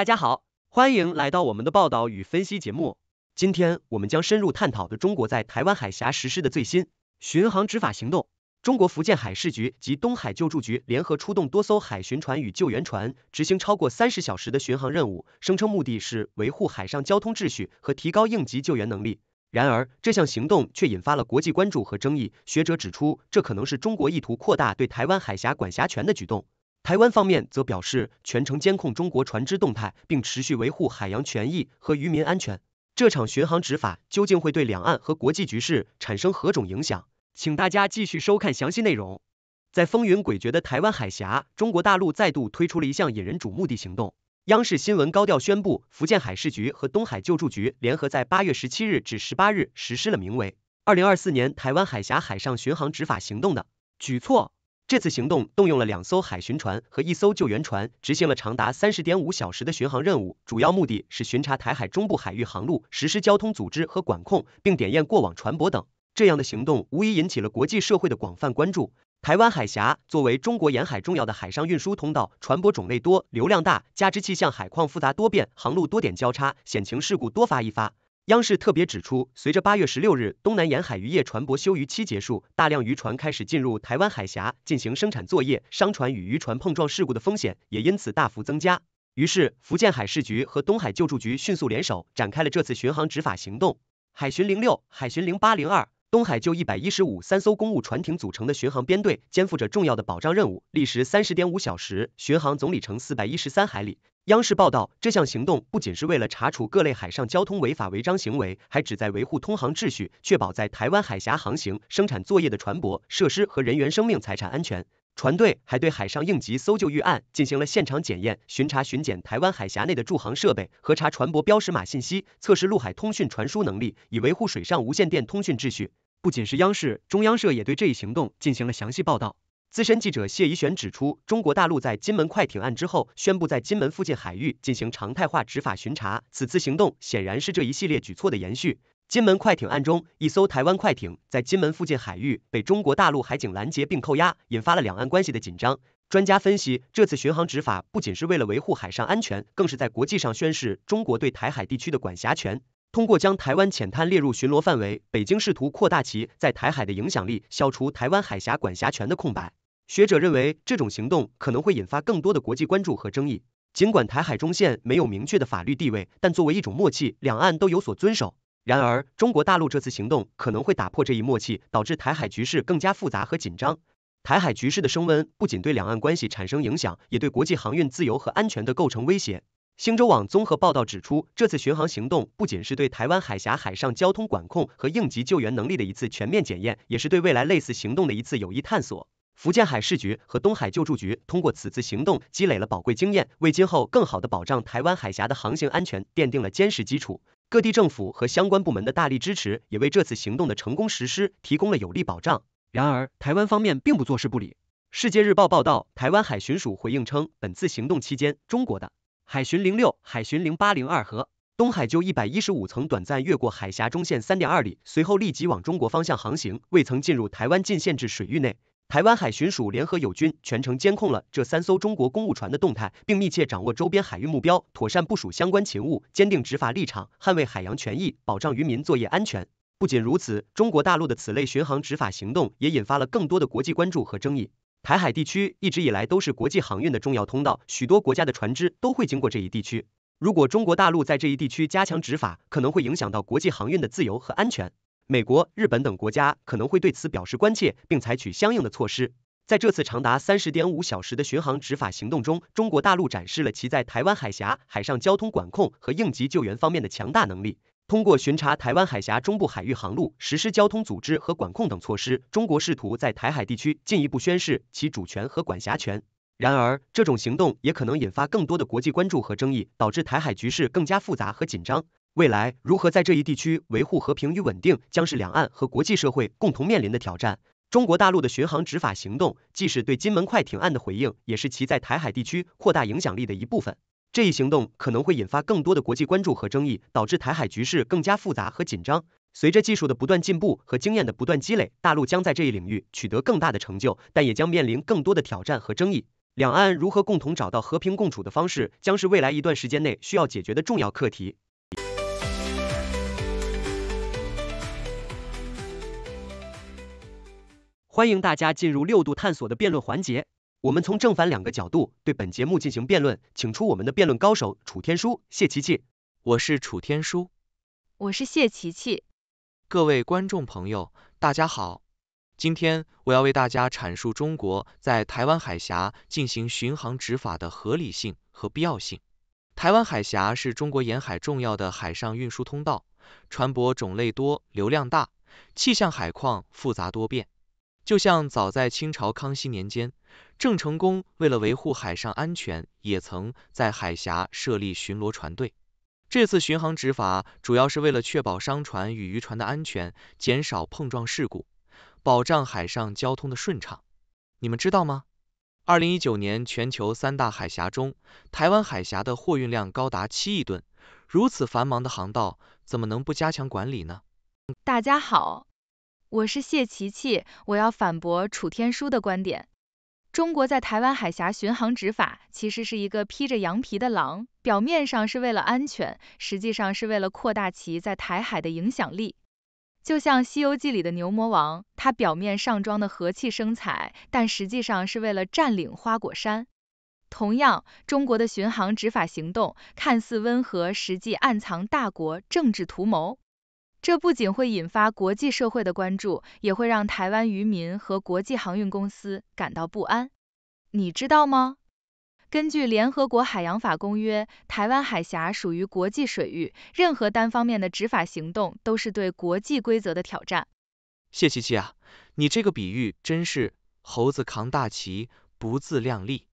大家好，欢迎来到我们的报道与分析节目。今天我们将深入探讨的中国在台湾海峡实施的最新巡航执法行动。中国福建海事局及东海救助局联合出动多艘海巡船与救援船，执行超过三十小时的巡航任务，声称目的是维护海上交通秩序和提高应急救援能力。然而，这项行动却引发了国际关注和争议。学者指出，这可能是中国意图扩大对台湾海峡管辖权的举动。台湾方面则表示，全程监控中国船只动态，并持续维护海洋权益和渔民安全。这场巡航执法究竟会对两岸和国际局势产生何种影响？请大家继续收看详细内容。在风云诡谲的台湾海峡，中国大陆再度推出了一项引人瞩目的行动。央视新闻高调宣布，福建海事局和东海救助局联合在八月十七日至十八日实施了名为“二零二四年台湾海峡海上巡航执法行动”的举措。这次行动动用了两艘海巡船和一艘救援船，执行了长达三十点五小时的巡航任务，主要目的是巡查台海中部海域航路，实施交通组织和管控，并点验过往船舶等。这样的行动无疑引起了国际社会的广泛关注。台湾海峡作为中国沿海重要的海上运输通道，船舶种类多、流量大，加之气象海况复杂多变，航路多点交叉，险情事故多发一发。央视特别指出，随着八月十六日东南沿海渔业船舶休渔期结束，大量渔船开始进入台湾海峡进行生产作业，商船与渔船碰撞事故的风险也因此大幅增加。于是，福建海事局和东海救助局迅速联手，展开了这次巡航执法行动。海巡零六、海巡零八零二、东海救一百一十五三艘公务船艇组成的巡航编队，肩负着重要的保障任务，历时三十点五小时，巡航总里程四百一十三海里。央视报道，这项行动不仅是为了查处各类海上交通违法违章行为，还旨在维护通航秩序，确保在台湾海峡航行、生产作业的船舶、设施和人员生命财产安全。船队还对海上应急搜救预案进行了现场检验、巡查、巡检，台湾海峡内的驻航设备，核查船舶标识码信息，测试陆海通讯传输能力，以维护水上无线电通讯秩序。不仅是央视，中央社也对这一行动进行了详细报道。资深记者谢怡璇指出，中国大陆在金门快艇案之后宣布在金门附近海域进行常态化执法巡查，此次行动显然是这一系列举措的延续。金门快艇案中，一艘台湾快艇在金门附近海域被中国大陆海警拦截并扣押，引发了两岸关系的紧张。专家分析，这次巡航执法不仅是为了维护海上安全，更是在国际上宣示中国对台海地区的管辖权。通过将台湾浅滩列入巡逻范围，北京试图扩大其在台海的影响力，消除台湾海峡管辖权的空白。学者认为，这种行动可能会引发更多的国际关注和争议。尽管台海中线没有明确的法律地位，但作为一种默契，两岸都有所遵守。然而，中国大陆这次行动可能会打破这一默契，导致台海局势更加复杂和紧张。台海局势的升温不仅对两岸关系产生影响，也对国际航运自由和安全的构成威胁。星洲网综合报道指出，这次巡航行动不仅是对台湾海峡海上交通管控和应急救援能力的一次全面检验，也是对未来类似行动的一次有益探索。福建海事局和东海救助局通过此次行动积累了宝贵经验，为今后更好的保障台湾海峡的航行安全奠定了坚实基础。各地政府和相关部门的大力支持，也为这次行动的成功实施提供了有力保障。然而，台湾方面并不坐视不理。《世界日报》报道，台湾海巡署回应称，本次行动期间，中国的海巡零六、海巡零八零二和东海就一百一十五层短暂越过海峡中线三点二里，随后立即往中国方向航行，未曾进入台湾禁限制水域内。台湾海巡署联合友军全程监控了这三艘中国公务船的动态，并密切掌握周边海域目标，妥善部署相关勤务，坚定执法立场，捍卫海洋权益，保障渔民作业安全。不仅如此，中国大陆的此类巡航执法行动也引发了更多的国际关注和争议。台海地区一直以来都是国际航运的重要通道，许多国家的船只都会经过这一地区。如果中国大陆在这一地区加强执法，可能会影响到国际航运的自由和安全。美国、日本等国家可能会对此表示关切，并采取相应的措施。在这次长达三十点五小时的巡航执法行动中，中国大陆展示了其在台湾海峡海上交通管控和应急救援方面的强大能力。通过巡查台湾海峡中部海域航路，实施交通组织和管控等措施，中国试图在台海地区进一步宣示其主权和管辖权。然而，这种行动也可能引发更多的国际关注和争议，导致台海局势更加复杂和紧张。未来如何在这一地区维护和平与稳定，将是两岸和国际社会共同面临的挑战。中国大陆的巡航执法行动，既是对金门快艇案的回应，也是其在台海地区扩大影响力的一部分。这一行动可能会引发更多的国际关注和争议，导致台海局势更加复杂和紧张。随着技术的不断进步和经验的不断积累，大陆将在这一领域取得更大的成就，但也将面临更多的挑战和争议。两岸如何共同找到和平共处的方式，将是未来一段时间内需要解决的重要课题。欢迎大家进入六度探索的辩论环节。我们从正反两个角度对本节目进行辩论，请出我们的辩论高手楚天舒、谢琪琪。我是楚天舒，我是谢琪琪。各位观众朋友，大家好。今天我要为大家阐述中国在台湾海峡进行巡航执法的合理性和必要性。台湾海峡是中国沿海重要的海上运输通道，船舶种类多，流量大，气象海况复杂多变。就像早在清朝康熙年间，郑成功为了维护海上安全，也曾在海峡设立巡逻船队。这次巡航执法主要是为了确保商船与渔船的安全，减少碰撞事故，保障海上交通的顺畅。你们知道吗？二零一九年全球三大海峡中，台湾海峡的货运量高达七亿吨，如此繁忙的航道，怎么能不加强管理呢？大家好。我是谢琪琪，我要反驳楚天舒的观点。中国在台湾海峡巡航执法，其实是一个披着羊皮的狼，表面上是为了安全，实际上是为了扩大其在台海的影响力。就像《西游记》里的牛魔王，他表面上装的和气生财，但实际上是为了占领花果山。同样，中国的巡航执法行动看似温和，实际暗藏大国政治图谋。这不仅会引发国际社会的关注，也会让台湾渔民和国际航运公司感到不安。你知道吗？根据联合国海洋法公约，台湾海峡属于国际水域，任何单方面的执法行动都是对国际规则的挑战。谢琪琪啊，你这个比喻真是猴子扛大旗，不自量力。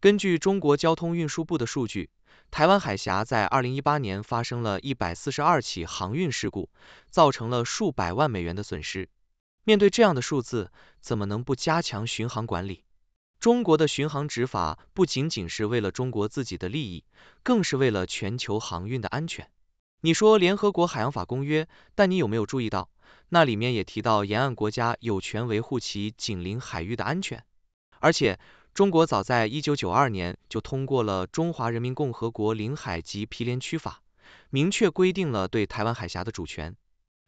根据中国交通运输部的数据。台湾海峡在二零一八年发生了一百四十二起航运事故，造成了数百万美元的损失。面对这样的数字，怎么能不加强巡航管理？中国的巡航执法不仅仅是为了中国自己的利益，更是为了全球航运的安全。你说联合国海洋法公约，但你有没有注意到，那里面也提到沿岸国家有权维护其紧邻海域的安全，而且。中国早在一九九二年就通过了《中华人民共和国领海及毗连区法》，明确规定了对台湾海峡的主权。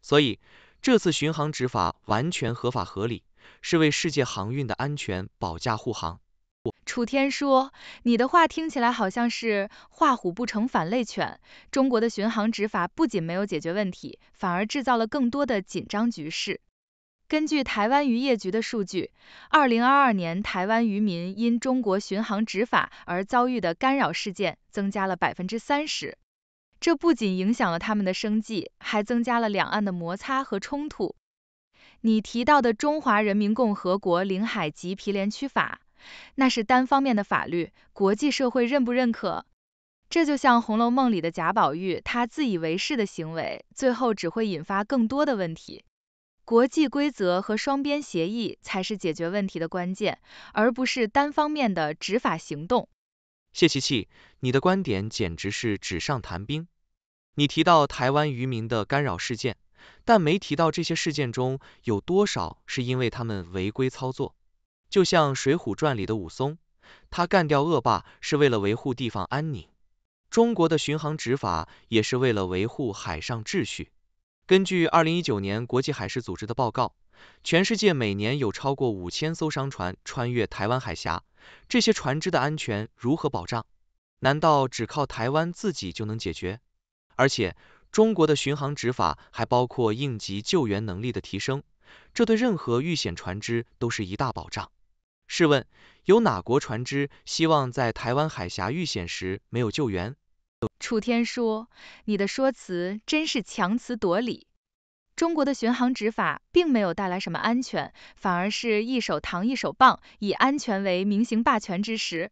所以，这次巡航执法完全合法合理，是为世界航运的安全保驾护航。楚天说：“你的话听起来好像是画虎不成反类犬。中国的巡航执法不仅没有解决问题，反而制造了更多的紧张局势。”根据台湾渔业局的数据，2022年台湾渔民因中国巡航执法而遭遇的干扰事件增加了30%，这不仅影响了他们的生计，还增加了两岸的摩擦和冲突。你提到的《中华人民共和国领海及毗连区法》，那是单方面的法律，国际社会认不认可？这就像《红楼梦》里的贾宝玉，他自以为是的行为，最后只会引发更多的问题。国际规则和双边协议才是解决问题的关键，而不是单方面的执法行动。谢琪琪，你的观点简直是纸上谈兵。你提到台湾渔民的干扰事件，但没提到这些事件中有多少是因为他们违规操作。就像《水浒传》里的武松，他干掉恶霸是为了维护地方安宁。中国的巡航执法也是为了维护海上秩序。根据二零一九年国际海事组织的报告，全世界每年有超过五千艘商船穿越台湾海峡，这些船只的安全如何保障？难道只靠台湾自己就能解决？而且中国的巡航执法还包括应急救援能力的提升，这对任何遇险船只都是一大保障。试问，有哪国船只希望在台湾海峡遇险时没有救援？楚天说，你的说辞真是强词夺理。中国的巡航执法并没有带来什么安全，反而是一手糖一手棒，以安全为明星霸权之实。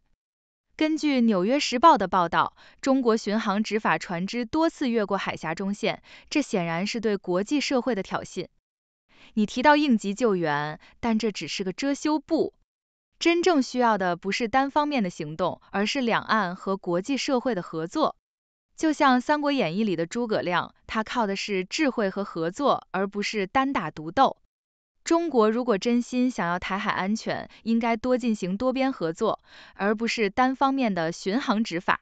根据纽约时报的报道，中国巡航执法船只多次越过海峡中线，这显然是对国际社会的挑衅。你提到应急救援，但这只是个遮羞布。真正需要的不是单方面的行动，而是两岸和国际社会的合作。就像《三国演义》里的诸葛亮，他靠的是智慧和合作，而不是单打独斗。中国如果真心想要台海安全，应该多进行多边合作，而不是单方面的巡航执法。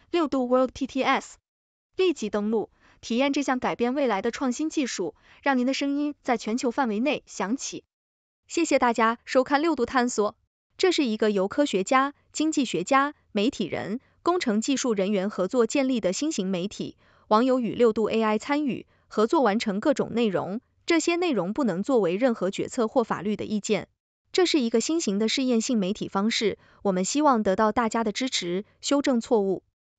六度 World TTS，立即登录体验这项改变未来的创新技术，让您的声音在全球范围内响起。谢谢大家收看六度探索，这是一个由科学家、经济学家、媒体人、工程技术人员合作建立的新型媒体。网友与六度 AI 参与合作完成各种内容，这些内容不能作为任何决策或法律的意见。这是一个新型的试验性媒体方式，我们希望得到大家的支持，修正错误。